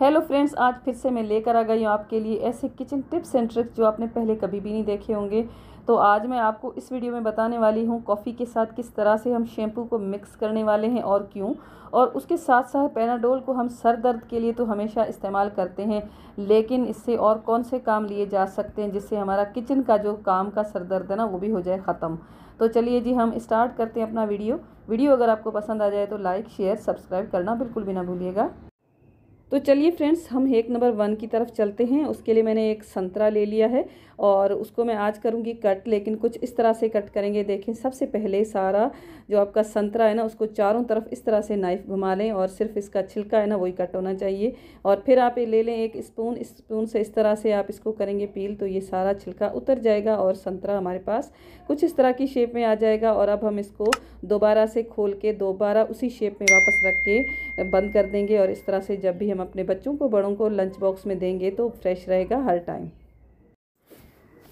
hello friends आज फिर से मैं लेकर आ गई हूँ आपके लिए ऐसे किचन टिप्स एंड ट्रिक्स जो आपने पहले कभी भी नहीं देखे होंगे तो आज मैं आपको इस वीडियो में बताने वाली हूँ कॉफ़ी के साथ किस तरह से हम शैम्पू को मिक्स करने वाले हैं और क्यों और उसके साथ साथ पेनाडोल को हम सर दर्द के लिए तो हमेशा इस्तेमाल करते हैं लेकिन इससे और कौन से काम लिए जा सकते हैं जिससे हमारा किचन का जो काम का सर दर्द है ना वो भी हो जाए ख़त्म तो चलिए जी हम स्टार्ट करते हैं अपना वीडियो वीडियो अगर आपको पसंद आ जाए तो लाइक शेयर सब्सक्राइब करना बिल्कुल भी ना भूलिएगा तो चलिए फ्रेंड्स हम हेक नंबर वन की तरफ चलते हैं उसके लिए मैंने एक संतरा ले लिया है और उसको मैं आज करूँगी कट लेकिन कुछ इस तरह से कट करेंगे देखें सबसे पहले सारा जो आपका संतरा है ना उसको चारों तरफ इस तरह से नाइफ़ घुमा लें और सिर्फ इसका छिलका है ना वही कट होना चाहिए और फिर आप ले लें एक स्पून स्पून से इस तरह से आप इसको करेंगे पील तो ये सारा छिलका उतर जाएगा और संतरा हमारे पास कुछ इस तरह की शेप में आ जाएगा और अब हम इसको दोबारा से खोल के दोबारा उसी शेप में वापस रख के बंद कर देंगे और इस तरह से जब भी हम अपने बच्चों को बड़ों को लंच बॉक्स में देंगे तो फ्रेश रहेगा हर टाइम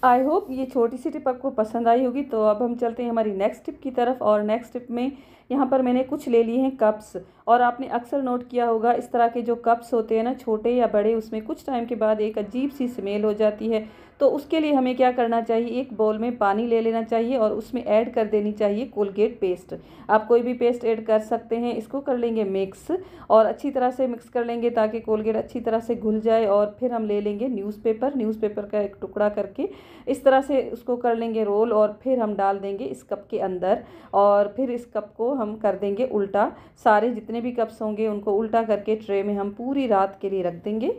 आई होप ये छोटी सी टिप आपको पसंद आई होगी तो अब हम चलते हैं हमारी नेक्स्ट टिप की तरफ और नेक्स्ट टिप में यहाँ पर मैंने कुछ ले लिए हैं कप्स और आपने अक्सर नोट किया होगा इस तरह के जो कप्स होते हैं ना छोटे या बड़े उसमें कुछ टाइम के बाद एक अजीब सी स्मेल हो जाती है तो उसके लिए हमें क्या करना चाहिए एक बॉल में पानी ले लेना चाहिए और उसमें ऐड कर देनी चाहिए कोलगेट पेस्ट आप कोई भी पेस्ट ऐड कर सकते हैं इसको कर लेंगे मिक्स और अच्छी तरह से मिक्स कर लेंगे ताकि कोलगेट अच्छी तरह से घुल जाए और फिर हम ले लेंगे न्यूज़पेपर न्यूज़पेपर का एक टुकड़ा करके इस तरह से उसको कर लेंगे रोल और फिर हम डाल देंगे इस कप के अंदर और फिर इस कप को हम कर देंगे उल्टा सारे जितने भी कप्स होंगे उनको उल्टा करके ट्रे में हम पूरी रात के लिए रख देंगे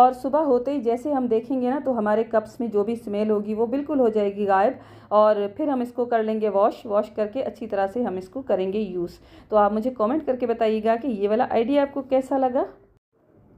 और सुबह होते ही जैसे हम देखेंगे ना तो हमारे कप्स में जो भी स्मेल होगी वो बिल्कुल हो जाएगी गायब और फिर हम इसको कर लेंगे वॉश वॉश करके अच्छी तरह से हम इसको करेंगे यूज़ तो आप मुझे कमेंट करके बताइएगा कि ये वाला आइडिया आपको कैसा लगा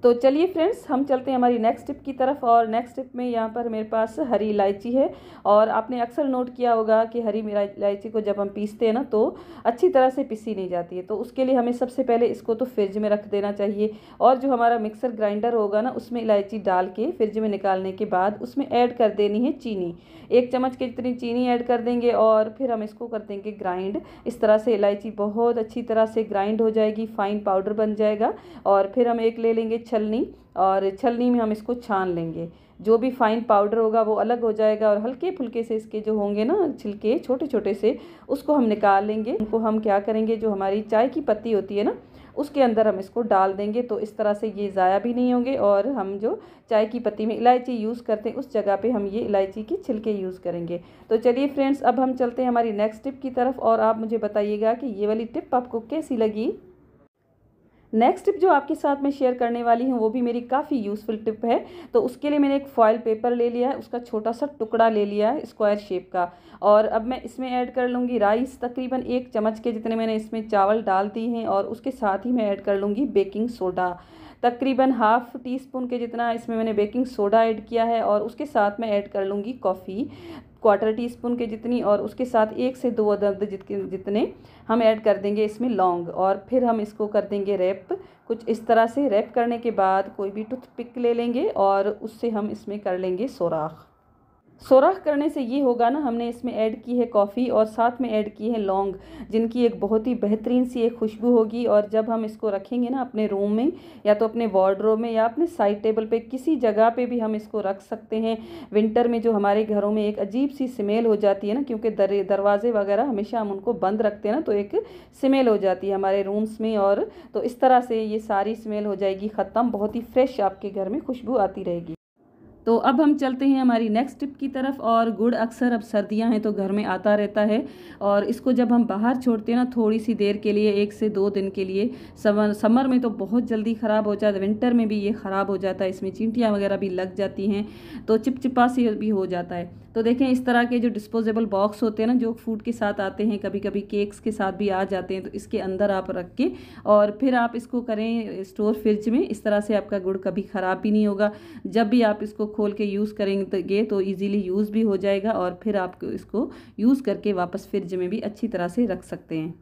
तो चलिए फ्रेंड्स हम चलते हैं हमारी नेक्स्ट टिप की तरफ और नेक्स्ट टिप में यहाँ पर मेरे पास हरी इलायची है और आपने अक्सर नोट किया होगा कि हरी इलायची को जब हम पीसते हैं ना तो अच्छी तरह से पीसी नहीं जाती है तो उसके लिए हमें सबसे पहले इसको तो फ्रिज में रख देना चाहिए और जो हमारा मिक्सर ग्राइंडर होगा ना उसमें इलायची डाल के फ्रिज में निकालने के बाद उसमें ऐड कर देनी है चीनी एक चम्मच के जितनी चीनी ऐड कर देंगे और फिर हम इसको कर देंगे ग्राइंड इस तरह से इलायची बहुत अच्छी तरह से ग्राइंड हो जाएगी फाइन पाउडर बन जाएगा और फिर हम एक ले लेंगे छलनी और छलनी में हम इसको छान लेंगे जो भी फाइन पाउडर होगा वो अलग हो जाएगा और हल्के फुल्के से इसके जो होंगे ना छिलके छोटे छोटे से उसको हम निकाल लेंगे उनको हम क्या करेंगे जो हमारी चाय की पत्ती होती है ना उसके अंदर हम इसको डाल देंगे तो इस तरह से ये ज़ाया भी नहीं होंगे और हम जो चाय की पत्ती में इलायची यूज़ करते हैं उस जगह पे हम ये इलायची के छिलके यूज़ करेंगे तो चलिए फ्रेंड्स अब हम चलते हैं हमारी नेक्स्ट टिप की तरफ और आप मुझे बताइएगा कि ये वाली टिप आपको कैसी लगी नेक्स्ट टिप जो आपके साथ मैं शेयर करने वाली हूँ वो भी मेरी काफ़ी यूज़फुल टिप है तो उसके लिए मैंने एक फॉयल पेपर ले लिया है उसका छोटा सा टुकड़ा ले लिया है स्क्वायर शेप का और अब मैं इसमें ऐड कर लूँगी राइस तकरीबन एक चम्मच के जितने मैंने इसमें चावल डाल दिए हैं और उसके साथ ही मैं ऐड कर लूँगी बेकिंग सोडा तकरीबन हाफ़ टी स्पून के जितना इसमें मैंने बेकिंग सोडा ऐड किया है और उसके साथ मैं ऐड कर लूँगी कॉफ़ी क्वार्टर टी स्पून के जितनी और उसके साथ एक से दो अदद जितने हम ऐड कर देंगे इसमें लौंग और फिर हम इसको कर देंगे रैप कुछ इस तरह से रैप करने के बाद कोई भी पिक ले लेंगे और उससे हम इसमें कर लेंगे सोराख सोराख करने से ये होगा ना हमने इसमें ऐड की है कॉफ़ी और साथ में ऐड की है लौंग जिनकी एक बहुत ही बेहतरीन सी एक खुशबू होगी और जब हम इसको रखेंगे ना अपने रूम में या तो अपने वार्ड्रोब में या अपने साइड टेबल पे किसी जगह पे भी हम इसको रख सकते हैं विंटर में जो हमारे घरों में एक अजीब सी स्मेल हो जाती है ना क्योंकि दर दरवाजे वगैरह हमेशा हम उनको बंद रखते हैं ना तो एक स्मेल हो जाती है हमारे रूम्स में और तो इस तरह से ये सारी स्मेल हो जाएगी ख़त्म बहुत ही फ्रेश आपके घर में खुशबू आती रहेगी तो अब हम चलते हैं हमारी नेक्स्ट टिप की तरफ और गुड़ अक्सर अब सर्दियां हैं तो घर में आता रहता है और इसको जब हम बाहर छोड़ते हैं ना थोड़ी सी देर के लिए एक से दो दिन के लिए समर समर में तो बहुत जल्दी ख़राब हो जाता है विंटर में भी ये ख़राब हो जाता है इसमें चींटियाँ वगैरह भी लग जाती हैं तो चिपचिपा सी भी हो जाता है तो देखें इस तरह के जो डिस्पोजेबल बॉक्स होते हैं ना जो फूड के साथ आते हैं कभी कभी केक्स के साथ भी आ जाते हैं तो इसके अंदर आप रख के और फिर आप इसको करें स्टोर फ्रिज में इस तरह से आपका गुड़ कभी ख़राब भी नहीं होगा जब भी आप इसको खोल के यूज़ करेंगे तो ईज़िली यूज़ भी हो जाएगा और फिर आप इसको यूज़ करके वापस फ्रिज में भी अच्छी तरह से रख सकते हैं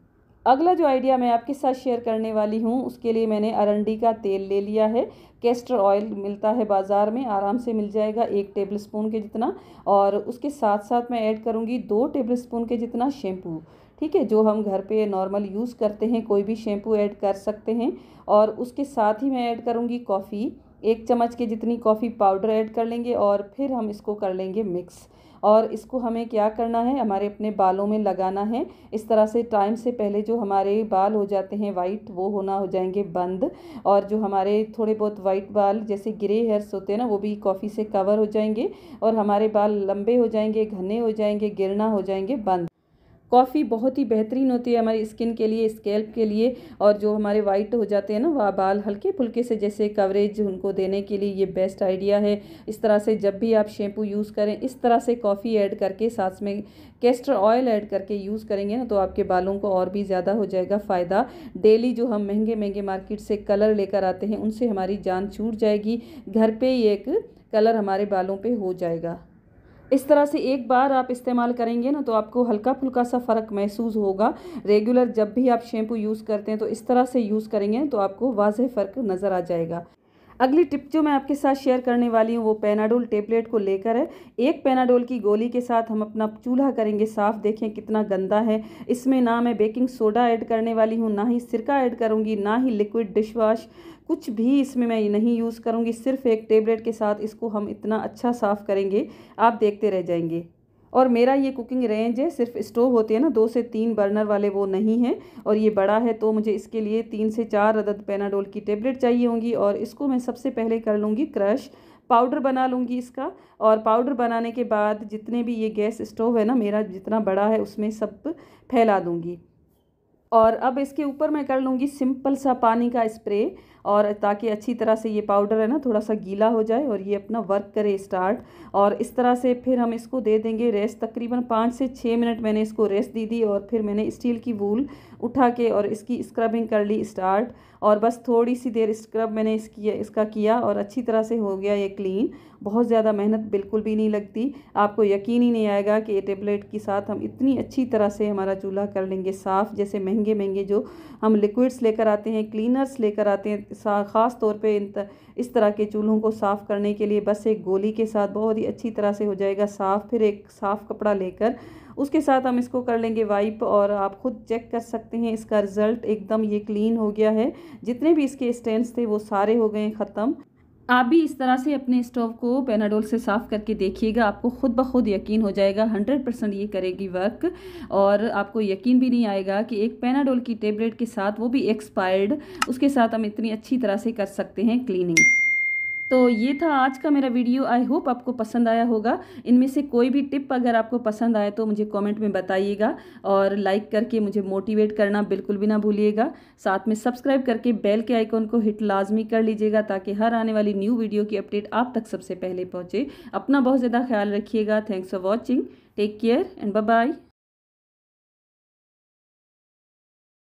अगला जो आइडिया मैं आपके साथ शेयर करने वाली हूँ उसके लिए मैंने अरंडी का तेल ले लिया है कैस्टर ऑयल मिलता है बाज़ार में आराम से मिल जाएगा एक टेबल स्पून के जितना और उसके साथ साथ मैं ऐड करूँगी दो टेबल स्पून के जितना शैम्पू ठीक है जो हम घर पे नॉर्मल यूज़ करते हैं कोई भी शैम्पू ऐड कर सकते हैं और उसके साथ ही मैं ऐड करूँगी कॉफ़ी एक चम्मच के जितनी कॉफ़ी पाउडर ऐड कर लेंगे और फिर हम इसको कर लेंगे मिक्स और इसको हमें क्या करना है हमारे अपने बालों में लगाना है इस तरह से टाइम से पहले जो हमारे बाल हो जाते हैं वाइट वो होना हो जाएंगे बंद और जो हमारे थोड़े बहुत वाइट बाल जैसे ग्रे हेयर्स होते हैं ना वो भी कॉफ़ी से कवर हो जाएंगे और हमारे बाल लंबे हो जाएंगे घने हो जाएंगे गिरना हो जाएंगे बंद कॉफ़ी बहुत ही बेहतरीन होती है हमारी स्किन के लिए स्कैल्प के लिए और जो हमारे वाइट हो जाते हैं ना वह बाल हल्के फुल्के से जैसे कवरेज उनको देने के लिए ये बेस्ट आइडिया है इस तरह से जब भी आप शैम्पू यूज़ करें इस तरह से कॉफ़ी ऐड करके साथ में कैस्टर ऑयल ऐड करके यूज़ करेंगे ना तो आपके बालों को और भी ज़्यादा हो जाएगा फ़ायदा डेली जो हम महंगे महंगे मार्केट से कलर लेकर आते हैं उनसे हमारी जान छूट जाएगी घर पर ही एक कलर हमारे बालों पर हो जाएगा इस तरह से एक बार आप इस्तेमाल करेंगे ना तो आपको हल्का फुल्का सा फ़र्क महसूस होगा रेगुलर जब भी आप शैम्पू यूज़ करते हैं तो इस तरह से यूज़ करेंगे तो आपको वाजह फ़र्क नज़र आ जाएगा अगली टिप जो मैं आपके साथ शेयर करने वाली हूँ वो पेनाडोल टेबलेट को लेकर है एक पेनाडोल की गोली के साथ हम अपना चूल्हा करेंगे साफ़ देखें कितना गंदा है इसमें ना मैं बेकिंग सोडा ऐड करने वाली हूँ ना ही सिरका ऐड करूँगी ना ही लिक्विड डिश वॉश कुछ भी इसमें मैं नहीं यूज़ करूँगी सिर्फ़ एक टेबलेट के साथ इसको हम इतना अच्छा साफ़ करेंगे आप देखते रह जाएंगे और मेरा ये कुकिंग रेंज है सिर्फ स्टोव होती है ना दो से तीन बर्नर वाले वो नहीं हैं और ये बड़ा है तो मुझे इसके लिए तीन से चार अदद पेनाडोल की टेबलेट चाहिए होंगी और इसको मैं सबसे पहले कर लूँगी क्रश पाउडर बना लूँगी इसका और पाउडर बनाने के बाद जितने भी ये गैस स्टोव है ना मेरा जितना बड़ा है उसमें सब फैला दूँगी और अब इसके ऊपर मैं कर लूँगी सिंपल सा पानी का स्प्रे और ताकि अच्छी तरह से ये पाउडर है ना थोड़ा सा गीला हो जाए और ये अपना वर्क करे स्टार्ट और इस तरह से फिर हम इसको दे देंगे रेस्ट तकरीबन पाँच से छः मिनट मैंने इसको रेस्ट दी दी और फिर मैंने स्टील की वूल उठा के और इसकी स्क्रबिंग कर ली स्टार्ट और बस थोड़ी सी देर स्क्रब मैंने इसकी इसका किया और अच्छी तरह से हो गया ये क्लीन बहुत ज़्यादा मेहनत बिल्कुल भी नहीं लगती आपको यकीन ही नहीं आएगा कि ये टेबलेट के साथ हम इतनी अच्छी तरह से हमारा चूल्हा कर लेंगे साफ़ जैसे महंगे महंगे जो हम लिक्विड्स लेकर आते हैं क्लीनर्स लेकर आते हैं ख़ास तौर पर इस तरह के चूल्हों को साफ़ करने के लिए बस एक गोली के साथ बहुत ही अच्छी तरह से हो जाएगा साफ़ फिर एक साफ़ कपड़ा लेकर उसके साथ हम इसको कर लेंगे वाइप और आप खुद चेक कर सकते हैं इसका रिज़ल्ट एकदम ये क्लीन हो गया है जितने भी इसके स्टेंस थे वो सारे हो गए ख़त्म आप भी इस तरह से अपने स्टोव को पेनाडोल से साफ़ करके देखिएगा आपको ख़ुद ब खुद यकीन हो जाएगा हंड्रेड परसेंट ये करेगी वर्क और आपको यकीन भी नहीं आएगा कि एक पेनाडोल की टेबलेट के साथ वो भी एक्सपायर्ड उसके साथ हम इतनी अच्छी तरह से कर सकते हैं क्लीनिंग तो ये था आज का मेरा वीडियो आई होप आपको पसंद आया होगा इनमें से कोई भी टिप अगर आपको पसंद आए तो मुझे कमेंट में बताइएगा और लाइक करके मुझे मोटिवेट करना बिल्कुल भी ना भूलिएगा साथ में सब्सक्राइब करके बेल के आइकॉन को हिट लाजमी कर लीजिएगा ताकि हर आने वाली न्यू वीडियो की अपडेट आप तक सबसे पहले पहुँचे अपना बहुत ज़्यादा ख्याल रखिएगा thanks for watching take care and bye